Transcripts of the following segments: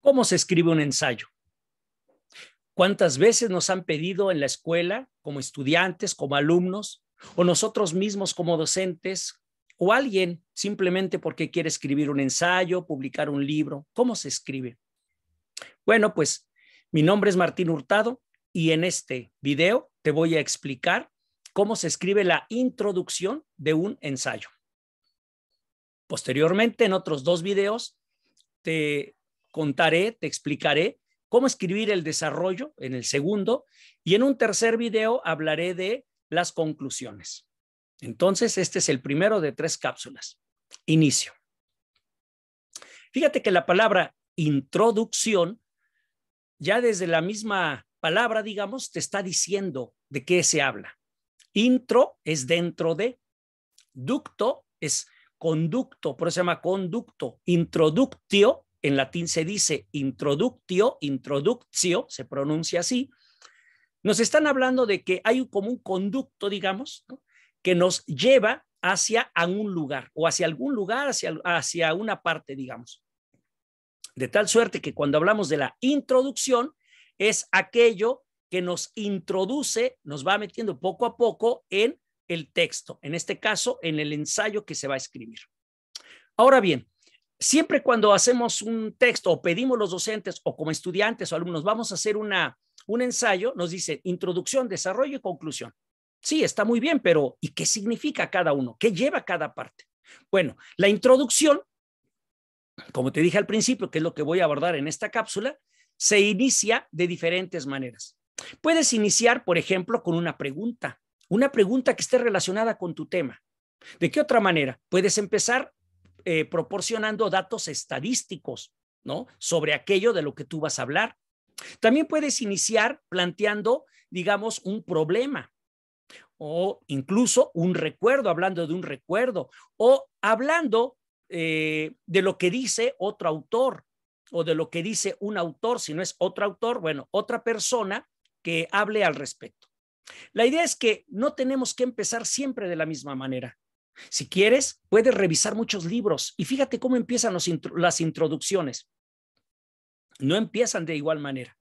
¿Cómo se escribe un ensayo? ¿Cuántas veces nos han pedido en la escuela, como estudiantes, como alumnos, o nosotros mismos como docentes, o alguien simplemente porque quiere escribir un ensayo, publicar un libro? ¿Cómo se escribe? Bueno, pues mi nombre es Martín Hurtado y en este video te voy a explicar cómo se escribe la introducción de un ensayo. Posteriormente, en otros dos videos, te contaré, te explicaré cómo escribir el desarrollo en el segundo y en un tercer video hablaré de las conclusiones. Entonces, este es el primero de tres cápsulas. Inicio. Fíjate que la palabra introducción, ya desde la misma palabra, digamos, te está diciendo de qué se habla. Intro es dentro de, ducto es conducto, por eso se llama conducto, introductio en latín se dice introductio, introductio, se pronuncia así, nos están hablando de que hay como un conducto, digamos, que nos lleva hacia algún lugar o hacia algún lugar, hacia, hacia una parte, digamos. De tal suerte que cuando hablamos de la introducción, es aquello que nos introduce, nos va metiendo poco a poco en el texto, en este caso, en el ensayo que se va a escribir. Ahora bien, siempre cuando hacemos un texto o pedimos los docentes o como estudiantes o alumnos, vamos a hacer un ensayo, nos dice introducción, desarrollo y conclusión. Sí, está muy bien, pero ¿y qué significa cada uno? ¿Qué lleva cada parte? Bueno, la introducción, como te dije al principio, que es lo que voy a abordar en esta cápsula, se inicia de diferentes maneras. Puedes iniciar, por ejemplo, con una pregunta, una pregunta que esté relacionada con tu tema. ¿De qué otra manera? Puedes empezar eh, proporcionando datos estadísticos, ¿no? Sobre aquello de lo que tú vas a hablar. También puedes iniciar planteando, digamos, un problema o incluso un recuerdo, hablando de un recuerdo, o hablando eh, de lo que dice otro autor o de lo que dice un autor, si no es otro autor, bueno, otra persona que hable al respecto. La idea es que no tenemos que empezar siempre de la misma manera. Si quieres, puedes revisar muchos libros y fíjate cómo empiezan las introducciones. No empiezan de igual manera.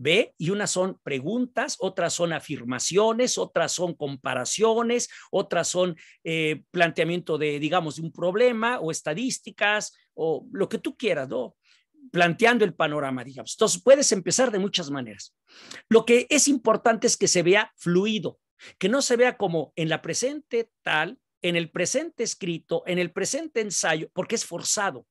Ve, y unas son preguntas, otras son afirmaciones, otras son comparaciones, otras son eh, planteamiento de, digamos, de un problema o estadísticas o lo que tú quieras, ¿no? Planteando el panorama, digamos. Entonces, puedes empezar de muchas maneras. Lo que es importante es que se vea fluido, que no se vea como en la presente tal, en el presente escrito, en el presente ensayo, porque es forzado.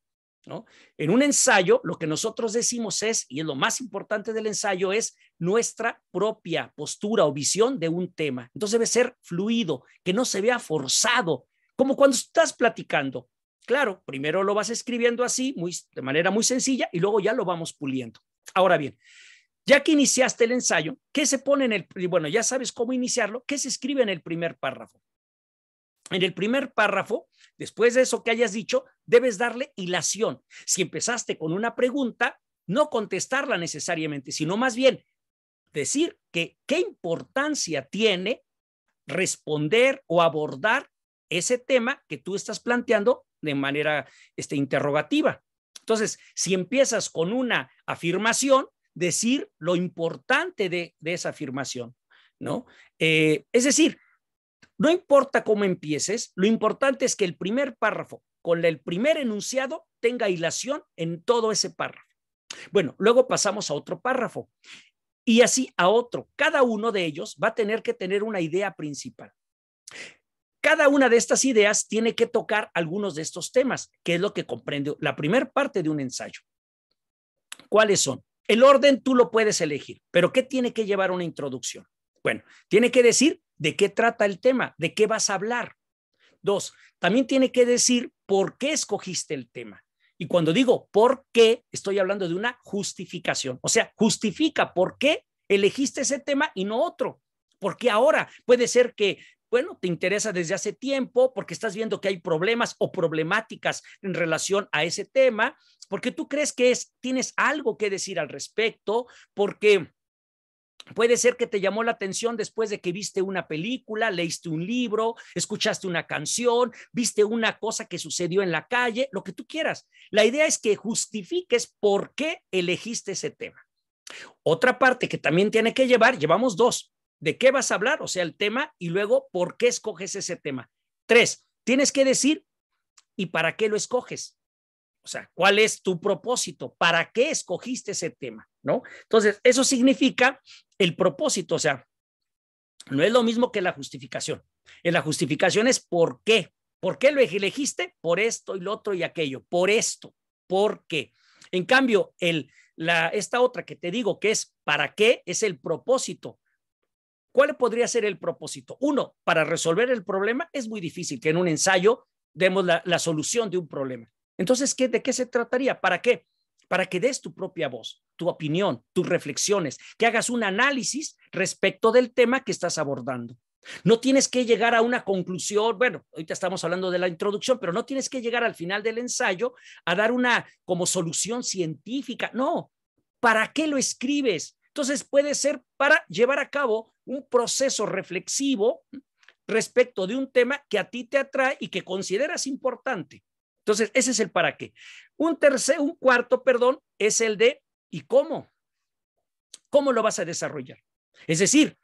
¿no? En un ensayo, lo que nosotros decimos es, y es lo más importante del ensayo, es nuestra propia postura o visión de un tema. Entonces debe ser fluido, que no se vea forzado, como cuando estás platicando. Claro, primero lo vas escribiendo así, muy, de manera muy sencilla, y luego ya lo vamos puliendo. Ahora bien, ya que iniciaste el ensayo, ¿qué se pone en el, bueno, ya sabes cómo iniciarlo, ¿qué se escribe en el primer párrafo? en el primer párrafo, después de eso que hayas dicho, debes darle hilación. Si empezaste con una pregunta, no contestarla necesariamente, sino más bien decir que qué importancia tiene responder o abordar ese tema que tú estás planteando de manera este, interrogativa. Entonces, si empiezas con una afirmación, decir lo importante de, esa afirmación, ¿no? Eh, es decir, no importa cómo empieces, lo importante es que el primer párrafo con el primer enunciado tenga hilación en todo ese párrafo. Bueno, luego pasamos a otro párrafo y así a otro. Cada uno de ellos va a tener que tener una idea principal. Cada una de estas ideas tiene que tocar algunos de estos temas, que es lo que comprende la primera parte de un ensayo. ¿Cuáles son? El orden tú lo puedes elegir, pero ¿qué tiene que llevar una introducción? Bueno, tiene que decir de qué trata el tema, de qué vas a hablar. Dos, también tiene que decir por qué escogiste el tema. Y cuando digo por qué, estoy hablando de una justificación. O sea, justifica por qué elegiste ese tema y no otro. Porque ahora puede ser que, bueno, te interesa desde hace tiempo porque estás viendo que hay problemas o problemáticas en relación a ese tema, porque tú crees que es, tienes algo que decir al respecto, porque Puede ser que te llamó la atención después de que viste una película, leíste un libro, escuchaste una canción, viste una cosa que sucedió en la calle, lo que tú quieras. La idea es que justifiques por qué elegiste ese tema. Otra parte que también tiene que llevar, llevamos dos, de qué vas a hablar, o sea, el tema, y luego por qué escoges ese tema. Tres, tienes que decir y para qué lo escoges. O sea, ¿cuál es tu propósito? ¿Para qué escogiste ese tema? ¿No? Entonces, eso significa el propósito, o sea, no es lo mismo que la justificación. la justificación es por qué. ¿Por qué lo elegiste? Por esto y lo otro y aquello. Por esto. ¿Por qué? En cambio, el, la, esta otra que te digo que es para qué es el propósito. ¿Cuál podría ser el propósito? Uno, para resolver el problema es muy difícil que en un ensayo demos la, la solución de un problema. Entonces, ¿qué, ¿de qué se trataría? ¿Para qué? para que des tu propia voz, tu opinión, tus reflexiones, que hagas un análisis respecto del tema que estás abordando. No tienes que llegar a una conclusión, bueno, ahorita estamos hablando de la introducción, pero no tienes que llegar al final del ensayo a dar una como solución científica, no. ¿Para qué lo escribes? Entonces puede ser para llevar a cabo un proceso reflexivo respecto de un tema que a ti te atrae y que consideras importante. Entonces, ese es el para qué. Un, tercer, un cuarto, perdón, es el de ¿y cómo? ¿Cómo lo vas a desarrollar? Es decir,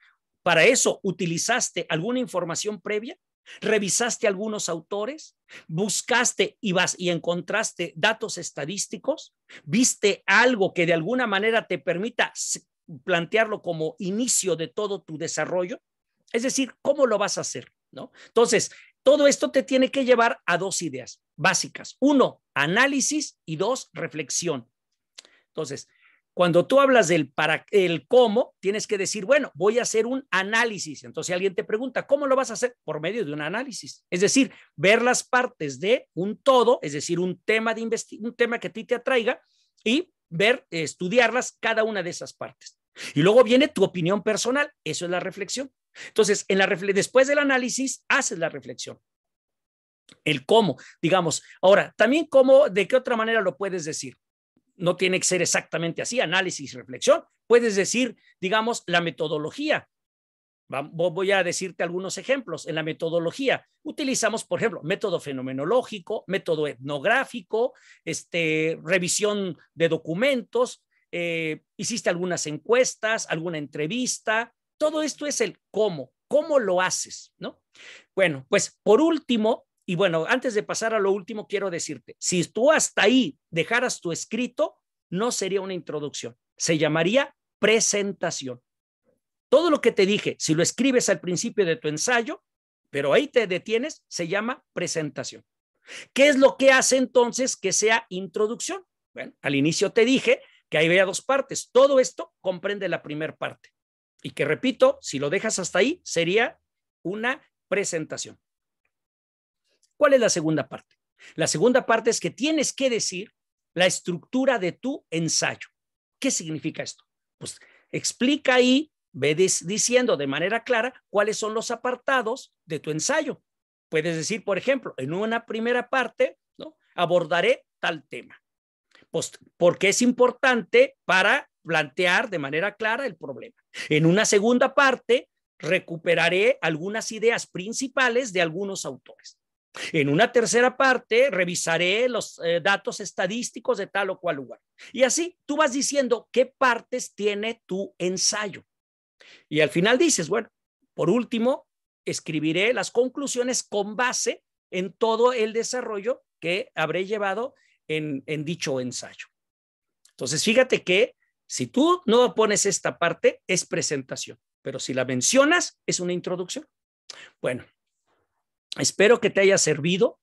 para eso utilizaste alguna información previa, revisaste algunos autores, buscaste y vas y encontraste datos estadísticos, viste algo que de alguna manera te permita plantearlo como inicio de todo tu desarrollo, es decir, ¿cómo lo vas a hacer? ¿No? Entonces, todo esto te tiene que llevar a dos ideas básicas. Uno, análisis y dos, reflexión. Entonces, cuando tú hablas del para el cómo, tienes que decir, bueno, voy a hacer un análisis. Entonces, alguien te pregunta, ¿cómo lo vas a hacer? Por medio de un análisis. Es decir, ver las partes de un todo, es decir, un tema, de un tema que a ti te atraiga y ver, estudiarlas cada una de esas partes. Y luego viene tu opinión personal, eso es la reflexión. Entonces, en la después del análisis, haces la reflexión el cómo, digamos. Ahora, también cómo, de qué otra manera lo puedes decir. No tiene que ser exactamente así, análisis, reflexión. Puedes decir, digamos, la metodología. Voy a decirte algunos ejemplos. En la metodología utilizamos, por ejemplo, método fenomenológico, método etnográfico, este, revisión de documentos, eh, hiciste algunas encuestas, alguna entrevista. Todo esto es el cómo, cómo lo haces, ¿no? Bueno, pues por último, y bueno, antes de pasar a lo último, quiero decirte, si tú hasta ahí dejaras tu escrito, no sería una introducción, se llamaría presentación. Todo lo que te dije, si lo escribes al principio de tu ensayo, pero ahí te detienes, se llama presentación. ¿Qué es lo que hace entonces que sea introducción? Bueno, al inicio te dije que ahí había dos partes. Todo esto comprende la primera parte. Y que repito, si lo dejas hasta ahí, sería una presentación. ¿Cuál es la segunda parte? La segunda parte es que tienes que decir la estructura de tu ensayo. ¿Qué significa esto? Pues explica ahí, ve diciendo de manera clara cuáles son los apartados de tu ensayo. Puedes decir, por ejemplo, en una primera parte, ¿no? abordaré tal tema. Pues, porque es importante para plantear de manera clara el problema. En una segunda parte, recuperaré algunas ideas principales de algunos autores. En una tercera parte revisaré los eh, datos estadísticos de tal o cual lugar. Y así tú vas diciendo qué partes tiene tu ensayo. Y al final dices, bueno, por último, escribiré las conclusiones con base en todo el desarrollo que habré llevado en dicho ensayo. Entonces, fíjate que si tú no pones esta parte, es presentación, pero si la mencionas, es una introducción. Bueno, Espero que te haya servido.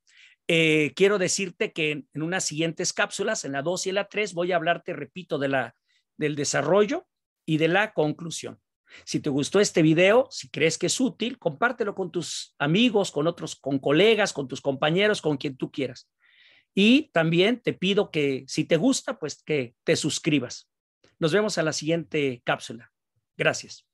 Eh, quiero decirte que en, unas siguientes cápsulas, en la 2 y en la 3, voy a hablarte, repito, de la, del desarrollo y de la conclusión. Si te gustó este video, si crees que es útil, compártelo con tus amigos, con otros, con colegas, con tus compañeros, con quien tú quieras. Y también te pido que si te gusta, pues que te suscribas. Nos vemos a la siguiente cápsula. Gracias.